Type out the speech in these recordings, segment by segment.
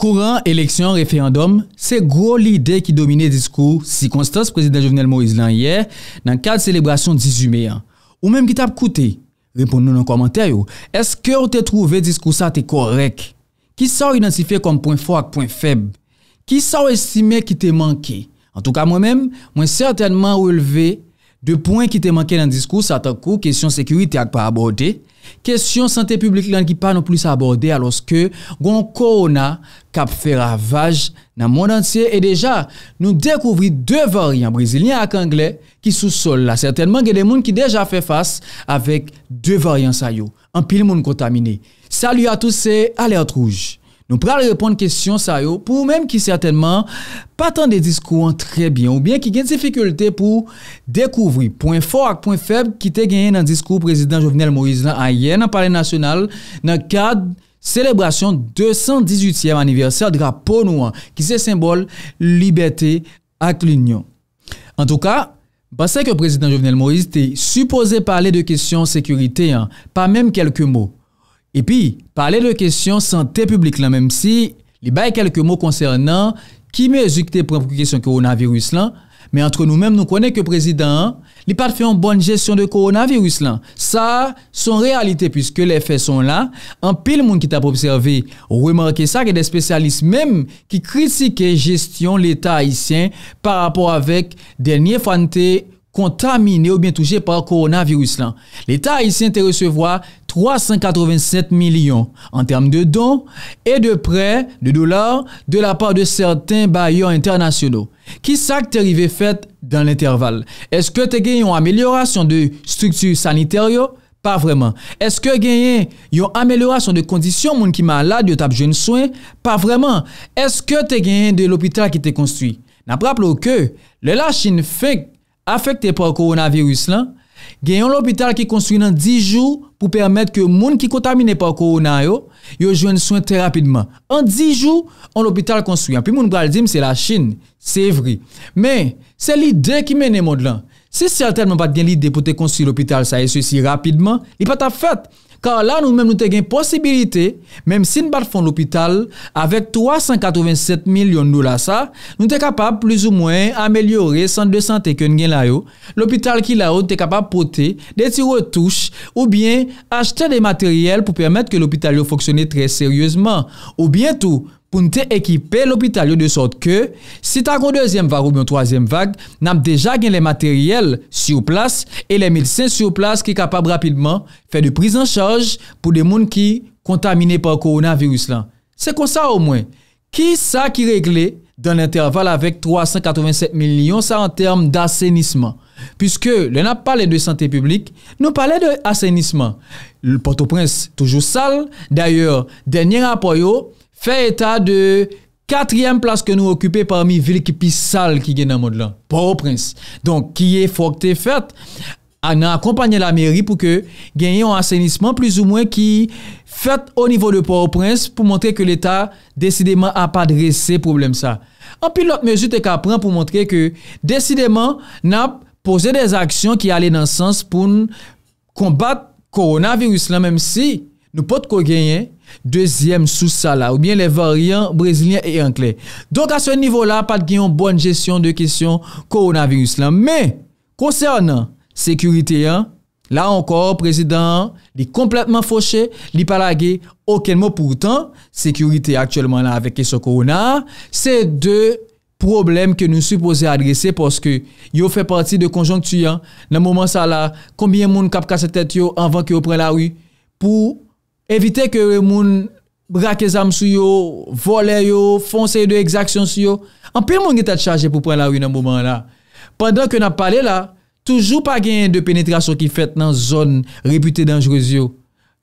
Kouran, eleksyon, refeyandom, se gro lide ki domine diskou si konstans prezident Jovenel Moïse Lanyer nan kade selebrasyon 18 Mayan. Ou menm ki tap koute, repon nou nan komentaryo, eske ou te trove diskou sa te korek? Ki sa ou identife konpon fok ak pon feb? Ki sa ou estime ki te manke? En tou ka mwen menm, mwen certainman ou leve de pouen ki te manke nan diskou sa takou kesyon sekurite ak pa aborde. Kestyon sante publik lan ki pa nou plis aborde aloske gwen korona kap fe ravaj nan moun ansye. E deja nou dekouvri 2 varyan brisilyen ak angle ki sou sol la. Sertenman gen de moun ki deja fe fas avek 2 varyan sayo. An pil moun kontamine. Salyo a tous e, aler trouj. Nou pralè reponde kèsyon sa yo pou mèm ki sètenman patan de diskouan trè byen ou byen ki gen sèfikolite pou dekouvri. Poin fòk, poin fèb, ki te genyen nan diskou Président Jovenel Moïse la a yè nan pale nasyonal nan kèd sèlebrasyon 218è aniversèl draponouan ki se sèmbol libertè ak l'union. An tou ka, ba sè ke Président Jovenel Moïse te suppose pale de kèsyon sèkürite, pa mèm kelke mò. E pi, pale de kesyon sante publik lan, menm si, li baye kelke mou konsernan, ki me ezukte prempu kesyon koronavirus lan, menm entre nou menm nou konen ke prezident, li pat fyon bon jesyon de koronavirus lan. Sa, son realite, pwiske le fè son lan, an pil moun ki tap observi, ou wè marke sa ke de spesyalist menm ki kritike jestyon l'Etat Haitien par rapport avek denye fante kontamine ou bien touje par koronavirus lan. L'Etat Haitien te resevoi 387 milyon en term de don e de pre de dolar de la par de certain bayon internasyonou. Ki sak te rive fet dan l'interval? Eske te gen yon ameliorasyon de struktu sanitaryo? Pa vreman. Eske gen yon ameliorasyon de kondisyon moun ki malade yo tap jen soin? Pa vreman. Eske te gen yon de l'opital ki te konstwi? Na praplo ke, le la chine fek afekte pa koronavirus lan, gen yon l'opital ki konsuyen an 10 jou pou permèt ke moun ki kontamine pa korona yo, yo jwen souen terapidman. An 10 jou an l'opital konsuyen. Pi moun bral zim se la chine. Se vri. Men, se li den ki menen moun lan. Se selten mwen pat gen li depote konsuyen l'opital sa yon souen si rapidman, li pat ap fèt. Kar la nou mèm nou te gen posibilite, mèm sin bat fon l'hôpital, avèk 387 milyon nou la sa, nou te kapab plus ou mwen amelyore san de sante ke n gen la yo, l'hôpital ki la yo te kapab pote de ti retouche ou bien achete de materiel pou permèt ke l'hôpital yo foksyone tre seryèzman ou bientou foksyon pou nou te ekipè l'hôpital yo de sot ke, si ta kon deuxième vague ou moun troisième vague, nam deja gen le materiel sur place e le milsen sur place ki kapab rapidman fe de prise en charge pou de moun ki kontamine par koronavirus lan. Se kon sa ou mwen, ki sa ki regle dan l'interval avek 387 milyon sa an term d'asenisman. Piske le nan pale de santé publik, nou pale de asenisman. Le portoprens toujou sal, d'ayor, denye rapor yo, fè etat de katrièm plas ke nou okupè parmi vilkipi sal ki gen nan mod lan. Poro Prince. Donk kiye fokte fèt an akompanyè la meri pou ke genye an asenisman plus ou mwen ki fèt o nivou de Poro Prince pou montre ke l'etat desidèman ap adresè problem sa. An pi lop mezu te kapran pou montre ke desidèman nap posè des aksyon ki ale nan sans pou n'kombat koronavirus la mèm si nou pot ko genye. Dezyem sou sa la Ou bien le variant brezilyen e enkle Donk a se nivou la pat genyon bon jesyon de kesyon koronavirus la Me konser nan sekurite La ankor prezident li kompletman foshe Li palage oken mo pou tan Sekurite aktuelman la avek kesyon koronar Se de problem ke nou supose adrese Poske yo fe parti de konjonktuyen Nan mouman sa la Kombien moun kap kase tet yo Anvan ki yo pren la wu Pou konjonktuyen Evite ke moun brake zam sou yo, vole yo, fonse yo de exaksyon sou yo. Anpil moun gen tate chaje pou pren la ou yon mouman la. Pendan ke nan pale la, toujou pa genyen de penetrasyon ki fet nan zon repute dangerezi yo.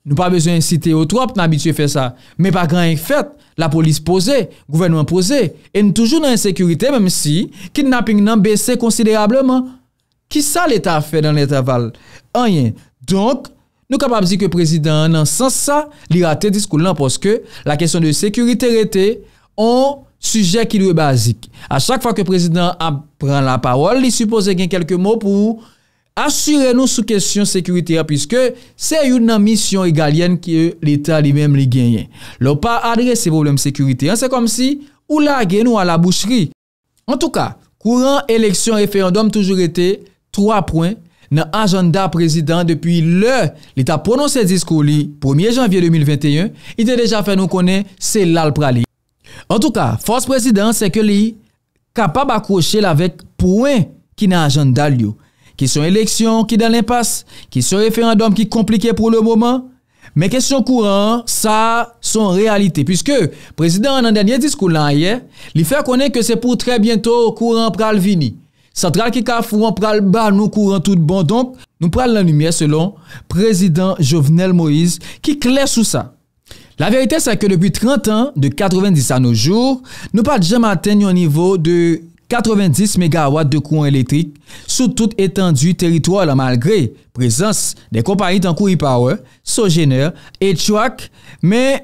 Nou pa bezwen yon site yo, trop nan abitye fe sa. Men pa genyen fet, la polis pose, gouvenouan pose, en toujou nan yon sekurite, mem si, kidnapping nan bese konsiderableman. Ki sa l'Etat fe nan l'Etat val? Anyen. Donk, Nou kapap zi ke prezident nan sans sa li rate diskoul nan poske la kesyon de sekurite rete on sujek ki lwe bazik. A chak fa ke prezident ap pran la parol li suppose gen kelke mo pou asyre nou sou kesyon sekurite ya pwiske se yon nan misyon egalyen ki e l'Etat li menm li genyen. Lo pa adrese probleme sekurite an se kom si ou la gen nou a la boucheri. En tou ka, kouran eleksyon efeyondom toujou rete 3 poin. nan anjanda prezident depi le lita prononse diskou li 1 janvye 2021, ite deja fè nou konen selal prali. En tout ka, fos prezident se ke li kapab akroche lavek pouen ki nan anjanda li yo. Ki son eleksyon, ki dan l'impas, ki son referandom ki komplike pou le mouman, men kesyon kouran sa son realite. Piske prezident nan denye diskou lan ayer, li fè konen ke se pou tre bientou kouran pral vini. sa tral ki ka foun pral ba nou kouran tout bon, donk nou pral nan lumye selon prezident Jovenel Moïse ki kler sou sa. La verite sa ke depi 30 an de 90 an nou jour, nou pat jaman ten yon nivou de 90 MW de kouan elektrik sou tout etan du teritoy la malgre prezans de kompany tan koui power, so jener et chouak, men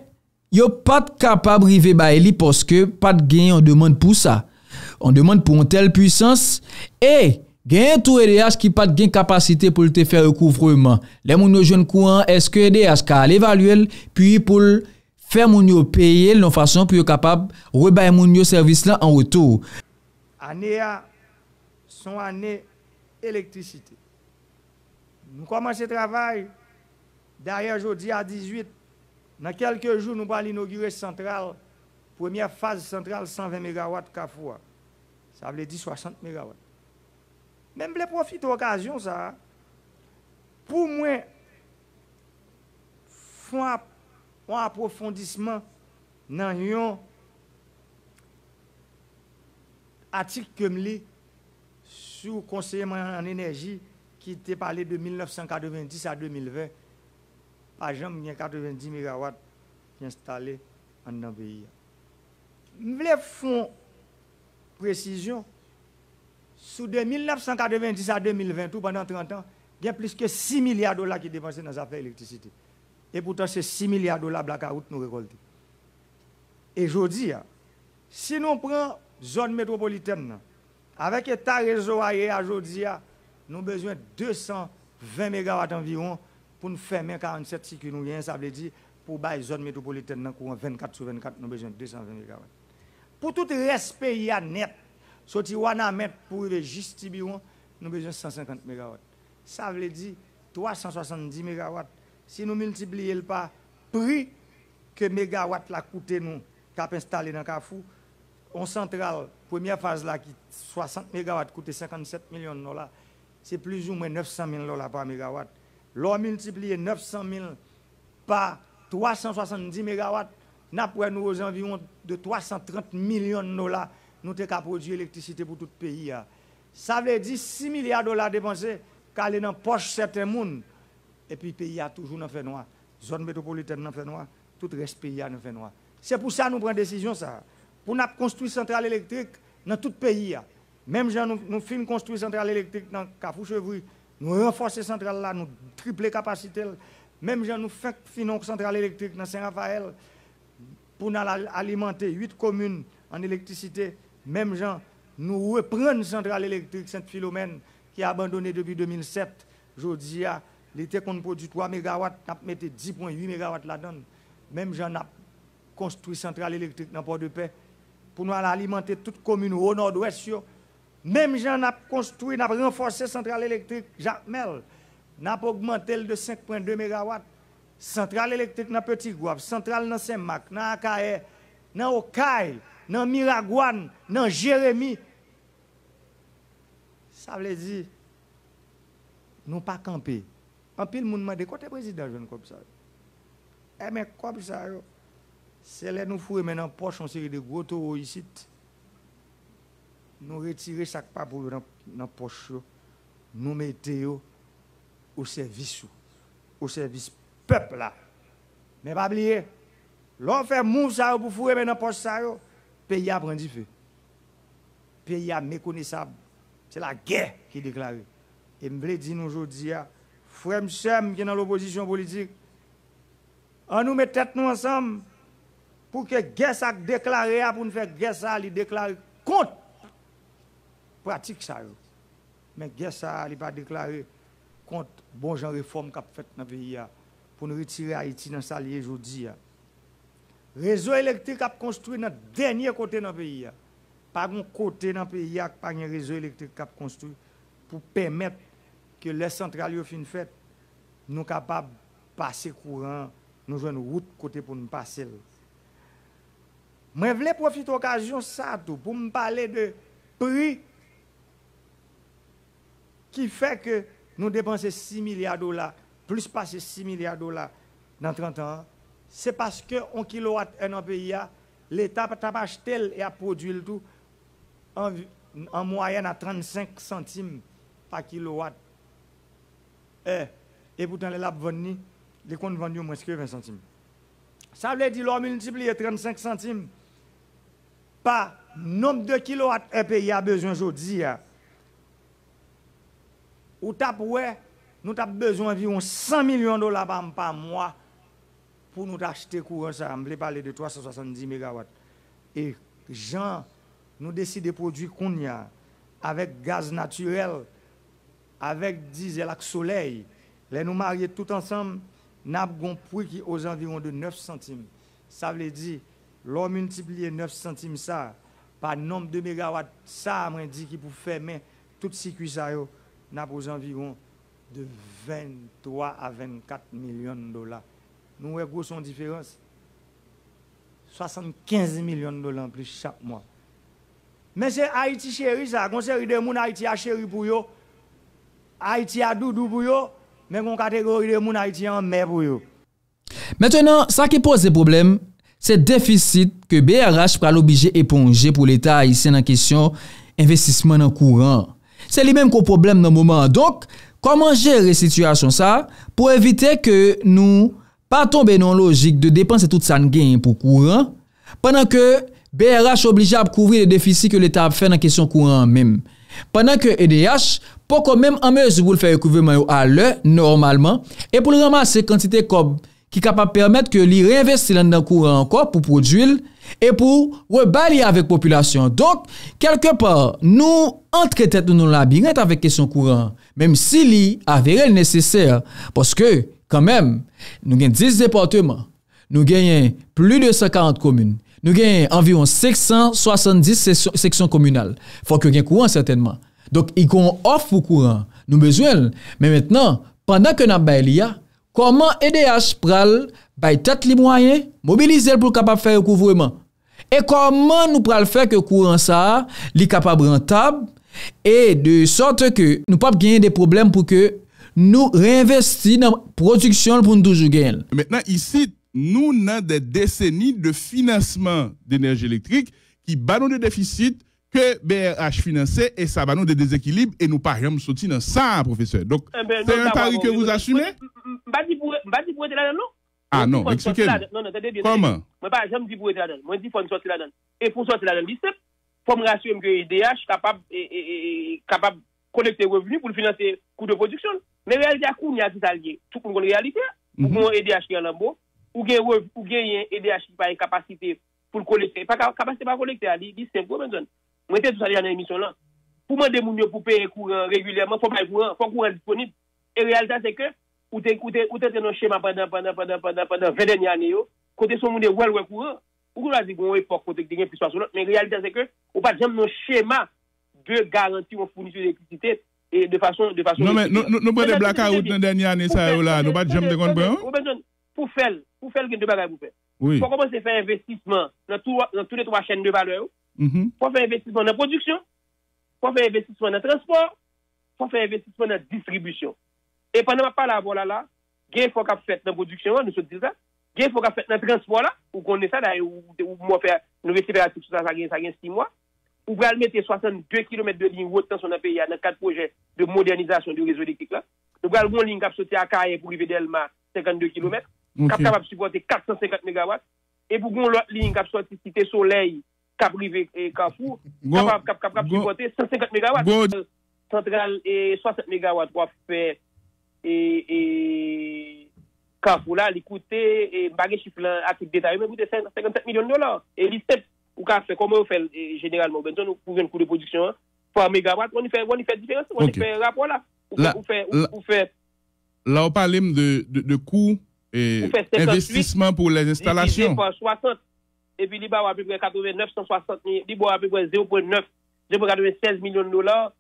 yo pat kapab rive ba eli poske pat genyon de moun pou sa. On demande pou an tel puissance, e gen tou ede as ki pat gen kapasite pou te fe rekouvreman. Le moun yo joun kouan, eske ede as ka al evaluel, pi pou fè moun yo peye, loun fason pi yo kapab wè bay moun yo servis lan an wotou. Ane a, son ane, elektrisite. Nou koman se travay, dar ya jodi a 18, nan kelke jou nou bal inogure central, premye faze central 120 MW ka fwa. Ça veut dire 60 MW. Même les profiter de ça, pour moi, font un approfondissement dans un article que je le conseiller en énergie qui était parlé de 1990 à 2020. Par exemple, il y a 90 MW qui installés en le pays. Les fonds précision, sous de 1990 à 2020, pendant 30 ans, il y a plus que 6 milliards de dollars qui dépensés dans les affaires électricité. Et pourtant, ces 6 milliards de dollars blackout nous récoltons. Et je dis, hein, si nous prenons zone métropolitaine, avec l'État réseau aérien aujourd'hui, hein, nous avons besoin de 220 MW environ pour nous fermer 47 cycles. nous ça veut dire pour la zone métropolitaine 24 sur 24, nous avons besoin de 220 MW. Pour tout respect a net, sorti Wanamet pour le juste nous avons besoin de 150 MW. Ça veut dire 370 MW. Si nous multiplions le prix que mégawatt la coûté nous, cap installé dans Kafou, on centrale, première phase là, qui 60 MW coûte 57 millions de dollars, c'est plus ou moins 900 000 dollars par mégawatt. L'on multiplie 900 000 par 370 mégawatts, nous nous aux de 330 millions de dollars, pour produire produit l'électricité pour tout le pays. Hein. Ça veut dire 6 milliards de dollars dépensés, car dans la poche certains monde. Et puis le pays a toujours fait noir. Zone métropolitaine fait noir, tout le reste pays a fait noir. C'est pour ça que nous prenons décision ça. Pour construire une centrale électrique dans tout le pays. Hein. Même si nous, nous construire une centrale électrique dans cafou nous renforçons cette centrale là, nous triplons la capacité. Même si nous faisons une centrale électrique dans Saint-Raphaël, pour alimenter 8 communes en électricité. Même gens, nous reprenons la centrale électrique Sainte-Philomène qui a abandonné depuis 2007. à l'été qu'on produit 3 MW, nous mis 10,8 MW là-dedans. Même gens, a construit centrale électrique dans Port-de-Paix pour nous alimenter toute commune au nord-ouest. Même gens, a construit, nous renforcé la centrale électrique Jacques Mel. pas augmenté de 5,2 MW Sentral elektrik nan Petit Guap, sentral nan Semak, nan Akaye, nan Okay, nan Milagwan, nan Jeremie. Sa vle zi, nou pa kampe. Kampi l moun mwade, kote prezident jwen kwa pisa eh, yo? E men kwa pisa yo, se le nou fure men nan pochon se re de goto ou yisit, nou retire sakpa pou yo nan pochon, nou mete yo ou servis yo, ou servis pou yo. peuple là. Mais pas oublier, l'on fait mou ça pour mais maintenant poche ça, le pays a pris feu. Le pays a méconnaissable. C'est la guerre qui est déclarée. Et je veux dire aujourd'hui, frère qui est dans l'opposition politique, on nous met tête nous ensemble pour que guerre ça déclarée, pour nous faire guerre ça, lui déclare contre pratique ça. Mais guerre ça, il pas déclaré contre bon genre réforme qu'a fait dans le pays pour nous retirer Haïti dans sa liée aujourd'hui. Hein. Réseau électrique a construit dans le dernier côté dans pays. Hein. Pas un côté dans le pays, hein, pas un réseau électrique a construit pour permettre que les centrales fin fait, nous capables de passer courant, nous jouons une route côté pour nous passer. je voulais profiter de l'occasion pour me parler de prix qui fait que nous dépensons 6 milliards de dollars plus passer 6 milliards de dollars dans 30 ans, c'est parce que on kilowatt en pays, ah, l'État a acheté et a produit le tout en, moyenne à 35 centimes par kilowatt. Et, pourtant, les labs vendent, les comptes vendus moins que 20 centimes. Ça veut dire l'on multiplie 35 centimes par nombre de kilowatts un pays a besoin aujourd'hui. Ah. Ou ouais nous avons besoin d'environ 100 millions de dollars par mois pour nous acheter courant. Ça, je parler de 370 MW. Et Jean, nous décidons de produire avec gaz naturel, avec diesel, avec soleil. Les nous marions tout ensemble, nous avons un prix qui est aux environs de 9 centimes. Ça veut dire, l'on multiplie 9 centimes ça par nombre de mégawatts, ça, moi, dit qu'il pour faire, mais tout circuit ça, nous avons aux environs De 23 a 24 milyon dola. Nou wekou son diferans. 75 milyon dola an pli chak mwa. Men se Haiti chéri sa. Kon se ride moun Haiti a chéri pou yo. Haiti a doudou pou yo. Men kon kategori de moun Haiti an mè pou yo. Mètenan, sa ki pose problem, se defisit ke BRH pral obije eponge pou l'Etat Haitien nan kesyon investismen an kouran. Se li menm kon problem nan mouman. Donk, koman jere situasyon sa, pou evite ke nou patonbe nan logik de depanse tout san gen pou kouran, penan ke BRH oblijab kouvri le defisi ke l'Etat ap fè nan kesyon kouran menm. Penan ke EDH, pou kon menm amezi vou l fè yon kouvriman yo alè, normalman, e pou nou ramas se kantite kom ki kapap permèt ke li reinvesti lan nan kouran ankor pou prodjil, e pou rebali avèk populasyon. Donk, kelke par, nou antre tèt nou nou labirent avèk kesyon kouran, mèm si li avèrel nesesèr, poske, kan mèm, nou gen 10 depotèman, nou gen plus de 140 komoun, nou gen environ 670 seksyon komunal, fòk yo gen kouran sètenman. Donk, i kon of ou kouran, nou bezwen, mèm etnen, pandan ke nan bay li a, Koman EDH pral bay tèt li mwayen mobilize l pou kapap fè kouvreman? E koman nou pral fè kè kou an sa li kapap rentab? E de sote ke nou pap genye de problem pou ke nou reinvesti nan prodüksyon pou nou toujou genye? Mètenan isi nou nan de deseni de finasman de enerji elektrik ki banon de defisit que BRH financé et ça va nous des déséquilibres et nous parions de sortir dans ça, professeur. Donc, eh ben, c'est un pari que vous assumez Ah non, expliquez-moi. Comment Je ne pas que vous pour là-dedans. Je dis faut sortir là-dedans. Et pour sortir là-dedans, il faut me rassurer que est capable de collecter revenus pour financer le coût de production. Mais réalité, il y a des alliés. Tout le monde réalité. Ou mhm. EDH qui est en lambeau, ou un EDH qui n'a pas capacité pour collecter. Pas capacité pour collecter, c'est un problème. Moi, je suis allé dans l'émission là. Pour moi, des pour payer courant régulièrement, faut pas courant, faut courant disponible. Et la réalité, c'est que, ou t'es écouté, ou t'es dans schéma pendant, pendant, pendant, pendant, pendant, 20 dernières années, quand t'es sur mon dévoile, ouais, courant, ou qu'on a dit bon, époque, quand t'es gagné plus sur mais la réalité, c'est que, ou pas dans nos schémas de garantie en fourniture d'électricité, et de façon, de façon. Non, mais nous, nous, pas black blackouts dans les dernières années, ça, là, nous, pas de des de comprendre. Pour faire, pour faire, il y a deux bagages pour faire. commencer à faire investissement dans toutes les trois chaînes de valeur, pou mm-hmm. fè investisman nan produksyon, pou fè investisman nan transport, pou fè investisman nan distribusyon. E panan pa la, voilà la, gen fòk ap fèt nan produksyon, gen fòk ap fèt nan transport la, ou konè sa da, ou mò fè nouveciperatik sa gen 6 mwa, ou vè al mette 62 km de lin wotan son apè ya nan 4 projè de modernizasyon di ou rezolektik la, nou vè al goun lin kap soti akaye pou rivedel ma 52 km, kap kap ap supote 450 MW, e pou goun lot lin kap soti site soleil cap e et e, e, Carrefour, capable cap cap cap 150 MW. Centrale et 60 MW pour faire et et Carrefour là, il coûtait et bagage chiffre titre détaillé, mais coûtait 57 millions de dollars. Et l'ISTEP, ou qu'a fait comment on fait généralement, ben nous pouvons un coût de production hein. par MW, on y fait on y fait différence, on y fait rapport là. Ou fait Là, on parle de, de, de coûts et investissement pour les installations. 60, et puis il y a à peu près 960 000, il y a à peu près 0,9, 0,96 millions de dollars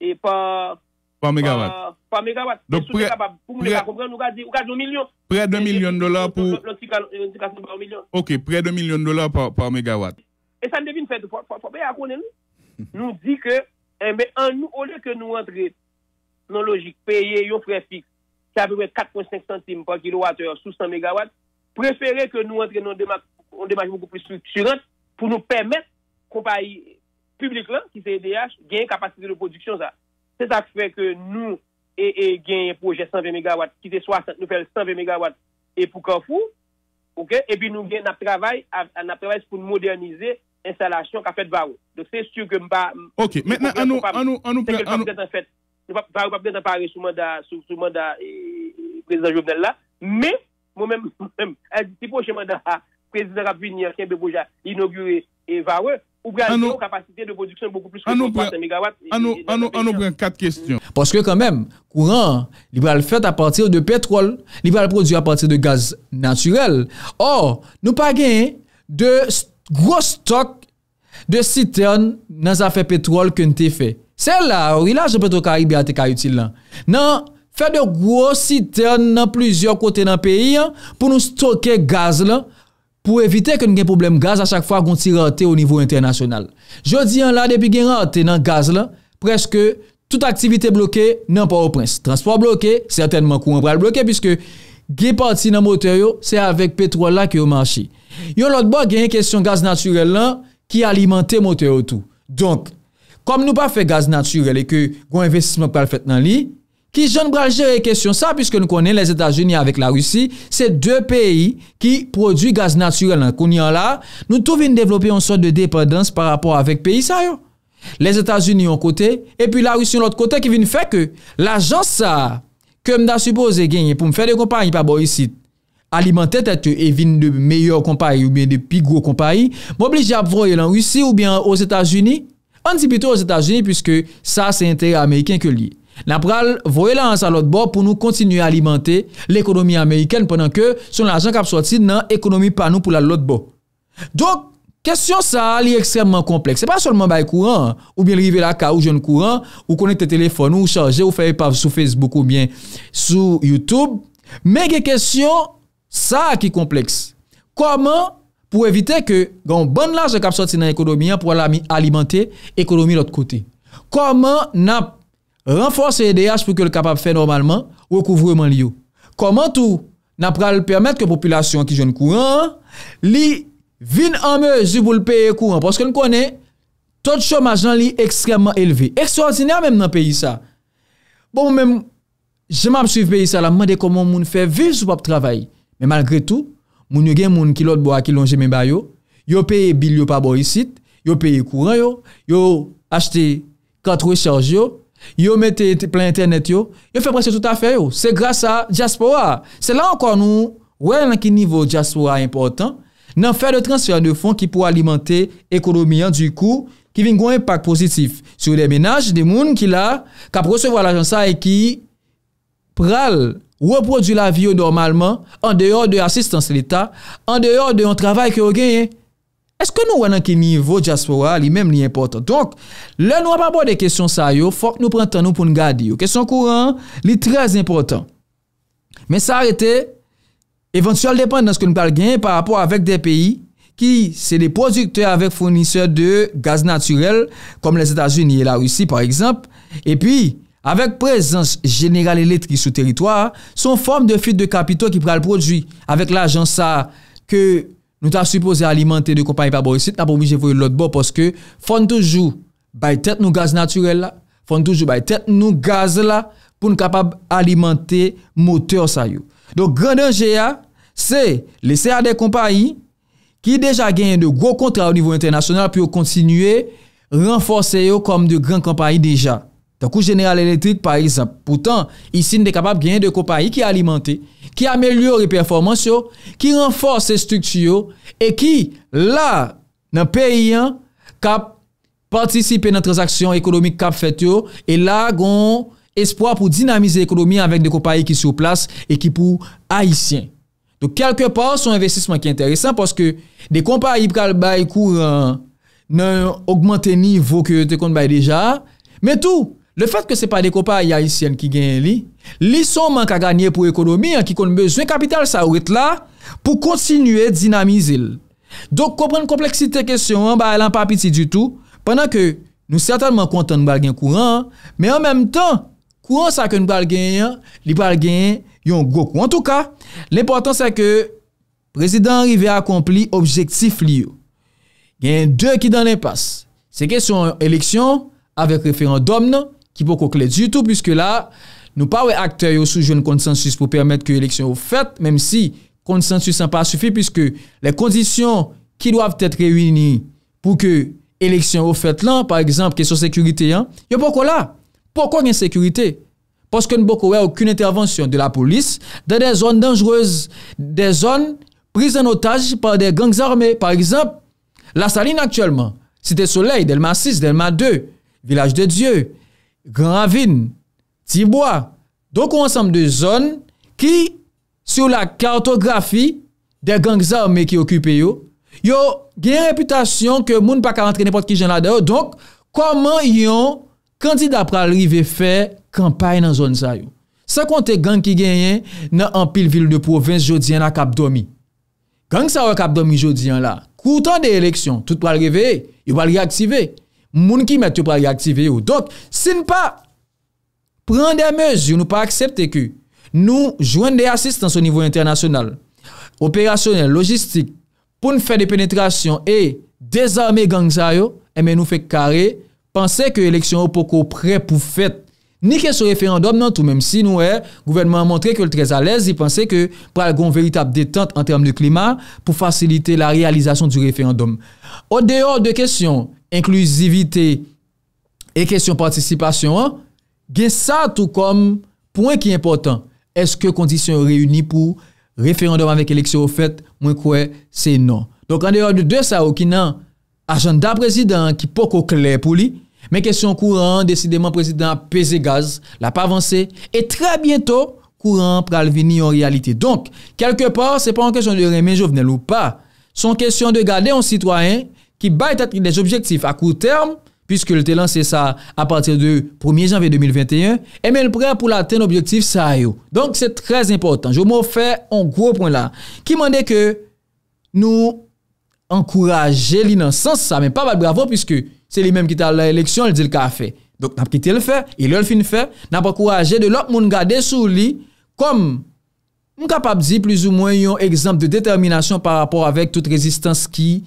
et par par mégawatt. Par, mégawatt. Donc, près, près de 1 million de dollars pour... Ok, près de 1 million de dollars par, par mégawatt. Et ça ne devine fait de fois. Nous dit que, eh ben, en nous, au lieu que nous entrions dans logique, payer un frais fixe, c'est à peu près 4,5 centimes par kilowattheure sous 100 mégawatts, préférez que nous entrions dans des marques on démarche beaucoup plus structurante pour nous permettre, compagnie publique là, qui c'est EDH, gagner capacité de production ça. C'est ça qui fait que nous, et, et gagner projet 120 MW, qui est 60, nous faisons 120 MW et pour Carrefour, ok? Et puis nous gagnons un travail, travail pour moderniser installation a fait Barou. Donc c'est sûr que pas OK, maintenant on nous on nous en nous en fait. Nous pas pas pas parler sous mandat sous mandat président Jovenel là, mais moi-même c'est même prochain mandat prezidera vinir ke beboja inogure e vare, ou bre anou kapasite de produksyon boku plus ke 30 MW. Anou bre 4 kestyon. Poske kanmem, kouran, li bre al fèt a partir de petrol, li bre al prodju a partir de gaz naturel. Or, nou pagyen non, de gros stok de siten nan zafè petrol kwen te fè. Sel la, wila jen petro ka ibe a te ka yutil lan. Nan, fè de gros siten nan plizior kote nan peyi an, pou nou stoke gaz lan, pou evite ke nou gen problem gaz a chak fwa goun tira ate o nivou internasyonal. Jodi an la, depi gen ra ate nan gaz la, preske tout aktivite bloke nan pa ou prens. Transport bloke, certainman kou an pral bloke, piske gen parti nan motor yo, se avek petro la ki ou manchi. Yon lot ba gen yon kesyon gaz naturel la ki alimante motor yo tou. Donk, kom nou pa fe gaz naturel e ke goun investisman pral fet nan li, Ki joun bralje rekesyon sa pwiske nou konen les Etats-Unis avek la Roussi, se dwe peyi ki prodwi gaz naturel nan konyan la, nou tou vin devlopi yon sot de depredans par rapport avek peyi sa yo. Les Etats-Unis yon kote, epi la Roussi yon lot kote ki vin fek yo. La jons sa, kem da suppose genye pou m fek de kompanyi pa bo yosi, alimentet eto e vin de meyyo kompanyi ou bin de pigou kompanyi, m obli jap vroye lan Roussi ou bin os Etats-Unis, an ti pwito os Etats-Unis pwiske sa se interi Ameriken ke liye. nan pral voye lan an sa lot bo pou nou kontinuye alimante l ekonomi Ameriken penan ke son l ajan kap soti nan ekonomi pa nou pou la lot bo. Donk, kesyon sa li ekstremman kompleks. Se pa solman baye kouran, ou bien rive la ka ou jen kouran, ou konekte telefon, ou chanje, ou faye pa sou Facebook ou bien sou YouTube. Men ge kesyon sa ki kompleks. Koman pou evite ke gon bon l ajan kap soti nan ekonomi an pou alami alimante ekonomi lot kote. Koman nan pral. renforser e deyaj pou ke l kapap fe normalman, wakouvreman li yo. Koman tou, nan pral permet ke populasyon ki joun kouran, li vin ame zivoul peye kouran, poske nou konen, ton chomaj nan li ekstremman elve. Ekstremman men nan peyi sa. Bon men, jaman ap suiv peyi sa la, mwade koman moun fe viz ou pap travay. Men malgre tou, moun yo gen moun kilot bo a kilon jeme bayo, yo peye bil yo pa bo yisit, yo peye kouran yo, yo achte katwe charjo yo, Yo mette plan internet yo, yo fe presye tout afer yo, se grasa diaspora. Se la an kon nou, wè nan ki nivou diaspora important, nan fè de transfer de fon ki pou alimante ekonomian du kou ki vin gwen impak pozitif. Sou de menaj, de moun ki la, ka presevo al ajan sa e ki pral, wè produ la vi yo normalman, an deyo de asistans lita, an deyo de yon travay ki yo genye. eske nou wè nan ki nivou diaspora li mèm li importan. Donk, lè nou wè pa bò de kesyon sa yo, fòk nou prantan nou pou nou gadi yo. Kesyon kouran, li trez importan. Men sa a rete, evantual depan nan skou nou kal gen, par apò avèk de peyi, ki se de produkte avèk founiseur de gaz naturel, kom les Etats-Unis et la Rusi par exemple, epi, avèk prezans general elektri sou teritoir, son fòm de fit de kapito ki pral produy avèk l'agen sa ke... nou ta suppose alimente de kompany pa borisite, ta pou mi jevou yon lot bo, poske fon toujou bay tèt nou gaz naturel la, fon toujou bay tèt nou gaz la, pou nou kapab alimente moteur sa yo. Donk, grandenje ya, se lesea de kompany, ki deja genye de gro kontra ou nivou internasyonal, pou yo kontinue renforse yo kom de gran kompany deja. Ta kou jeneral elektrik par isan. Poutan, isin de kapap genye de kopayi ki alimante, ki amelyor e performans yo, ki renfors se struktiyo, e ki la nan peyi an, kap patisipe nan transaksyon ekonomik kap fet yo, e la gon espoa pou dinamize ekonomik avèk de kopayi ki sou plas, e ki pou haisyen. Dou kelke par, son investisman ki enteresan, poske de kopayi pral bayi kou nan augmente nivou ke te kont bayi deja, men tou, Le fèt ke se pa de kopa ya isyen ki gen li, li son mank a ganyen pou ekonomi an ki kon bezwen kapital sa ou et la pou kontinuè dinamizil. Dok kon pren kompleksite kesyon an, ba elan pa apiti du tout, penan ke nou certainman kontan nou bal gen kouran, men an menm tan, kouran sa ke nou bal gen, li bal gen yon gokou. En tout ka, l'importan se ke prezident rivè akompli objektif li yo. Gen de ki dan en pas. Se kesyon eleksyon, avek referan dom nan, qui beaucoup clé du tout, puisque là, nous pas acté acteurs sous un consensus pour permettre que l'élection soit faite, même si consensus n'a pas suffi, puisque les conditions qui doivent être réunies pour que l'élection soit faite là, par exemple, question sécurité, hein, y a beaucoup là. Pourquoi il y a sécurité? Parce que nous n'avons aucune intervention de la police dans des zones dangereuses, des zones prises en otage par des gangs armés. Par exemple, la saline actuellement, Cité Soleil, Delma 6, Delma 2, Village de Dieu, Gan avin, tibwa, do kon ansam de zon ki sou la kartografi de gang za ou me ki okupe yo, yo gen reputasyon ke moun pa ka rentre nipot ki jen la de yo, donk koman yon kandida pralrive fe kampaye nan zon za yo. Sa konte gang ki genyen nan anpil vil de provins jodiyan la kapdomi. Gang sa wakapdomi jodiyan la, koutan de eleksyon, tout pralrive, yon pralrive aktive. moun ki met yo pa reaktive yo. Donk, sin pa, pren de mezu nou pa aksepte ki, nou jwen de asistans sou nivou internasyonal, operasyonel, logistik, pou nou fe de penetrasyon, e, dezarmé gangzay yo, e men nou fe kare, panse ke eleksyon yo poko pre pou fet, ni ke sou referandom nan tou, menm si nou e, gouvenman a montre ke l trez alèz, i panse ke pral gon veritab detant an term de klima, pou fasilite la realizasyon di referandom. O deor de kesyon, inklusivite, e kresyon participasyon an, gen sa tou kom, pouen ki important, eske kondisyon reuni pou, referan devan vek eleksyon ou fet, mwen kwe se non. Donk an dera de de sa ou ki nan, ajan da prezident ki poko kler pou li, men kresyon kouran, desideman prezident peze gaz, la pa avanse, e tre bientou, kouran pral vini an realite. Donk, kelke par, se pan kresyon de remen jovenel ou pa, son kresyon de gade an sitwoyen, ki baye tat ki des objektif a kou term, piske le telan se sa a patir de 1 janve 2021, e men prè pou la ten objektif sa yo. Donk se trez importan, jo mou fè an kou pon la, ki mande ke nou an kouraje li nan sens sa, men pa bat bravo, piske se li men kita la eleksyon, li di l ka fe. Donk nap kite l fe, il l fin fe, nap akouraje de lop moun gade sou li, kom m kapab di plus ou mwen yon ekzamp de determinasyon par rapport avèk tout rezistans ki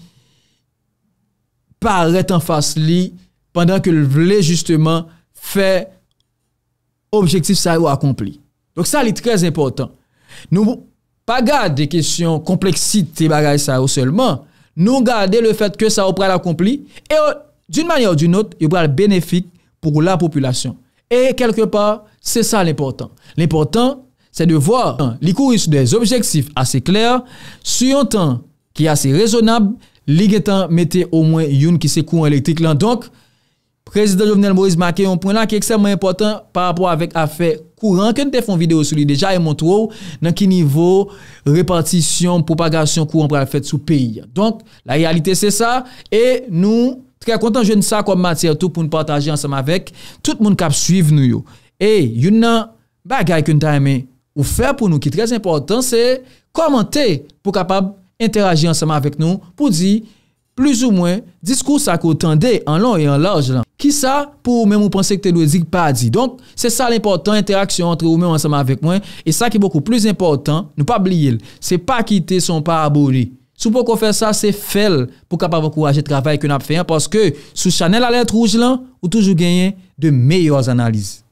arrête en face lui pendant que le voulait justement fait objectif ça accompli. Donc ça, est très important. Nous pas garder des questions complexité bagaille ça ou seulement. Nous garder le fait que ça ou pral accompli et euh, d'une manière ou d'une autre, il pral bénéfique pour la population. Et quelque part, c'est ça l'important. L'important, c'est de voir hein, les courses des objectifs assez clairs sur un temps qui est assez raisonnable Lig etan mette ou mwen yon ki se kouan elektrik lan. Donk, prezident Jovenel Maurice Mackey yon pwen la ki ekselman impotant par apwa avèk afèk kouan ken te fon video sou li. Deja yon e montrou nan ki nivou repartisyon, propagasyon kouan pral fèt sou peyi. Donk, la realite se sa. E nou, tre kontan jen sa kouan mater tout pou nou pataje ansam avèk. Tout moun kap suiv nou yo. E, yon nan bagay koun ta eme ou fè pou nou ki trez impotant se komante pou kapap interagye ansama vek nou pou di plus ou mwen diskous akou tende an lon e an laj lan. Ki sa pou mwen moun pensek te louedik pa di. Donk se sa l'important interaksyon entre mwen ansama vek mwen e sa ki beaucoup plus important nou pa bliye l. Se pa kite son pa abouli. Sou pou kon fè sa se fèl pou kap avan kou aje travay kon ap fè yon. Paske sou chanel a letrouj lan ou toujou genyen de meyors analize.